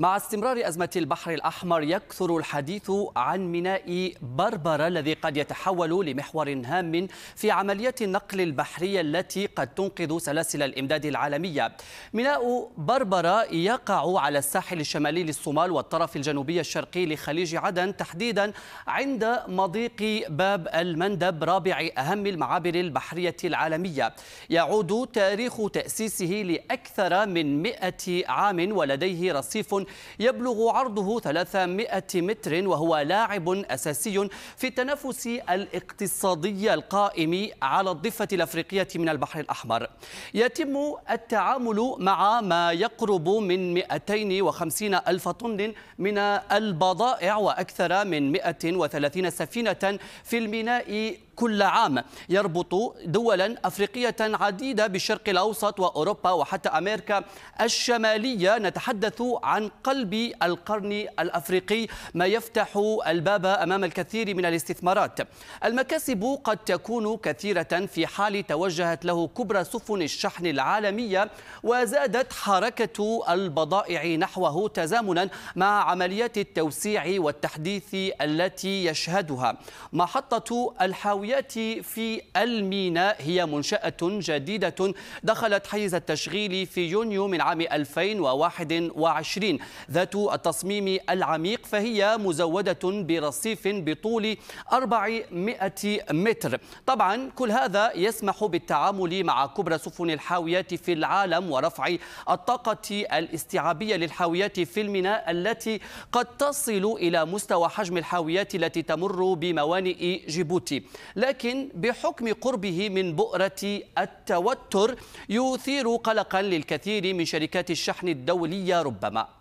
مع استمرار أزمة البحر الأحمر يكثر الحديث عن ميناء بربرة الذي قد يتحول لمحور هام في عملية النقل البحرية التي قد تنقذ سلاسل الإمداد العالمية ميناء بربرة يقع على الساحل الشمالي للصومال والطرف الجنوبي الشرقي لخليج عدن تحديدا عند مضيق باب المندب رابع أهم المعابر البحرية العالمية يعود تاريخ تأسيسه لأكثر من 100 عام ولديه رصيف يبلغ عرضه 300 متر وهو لاعب أساسي في التنافس الاقتصادي القائم على الضفة الأفريقية من البحر الأحمر يتم التعامل مع ما يقرب من 250 ألف طن من البضائع وأكثر من 130 سفينة في الميناء كل عام يربط دولا أفريقية عديدة بالشرق الأوسط وأوروبا وحتى أمريكا الشمالية نتحدث عن قلب القرن الأفريقي ما يفتح الباب أمام الكثير من الاستثمارات المكاسب قد تكون كثيرة في حال توجهت له كبرى سفن الشحن العالمية وزادت حركة البضائع نحوه تزامنا مع عمليات التوسيع والتحديث التي يشهدها محطة الحاويات في الميناء هي منشأة جديدة دخلت حيز التشغيل في يونيو من عام 2021 ذات التصميم العميق فهي مزودة برصيف بطول 400 متر طبعا كل هذا يسمح بالتعامل مع كبرى سفن الحاويات في العالم ورفع الطاقة الاستيعابية للحاويات في الميناء التي قد تصل إلى مستوى حجم الحاويات التي تمر بموانئ جيبوتي لكن بحكم قربه من بؤرة التوتر يثير قلقا للكثير من شركات الشحن الدولية ربما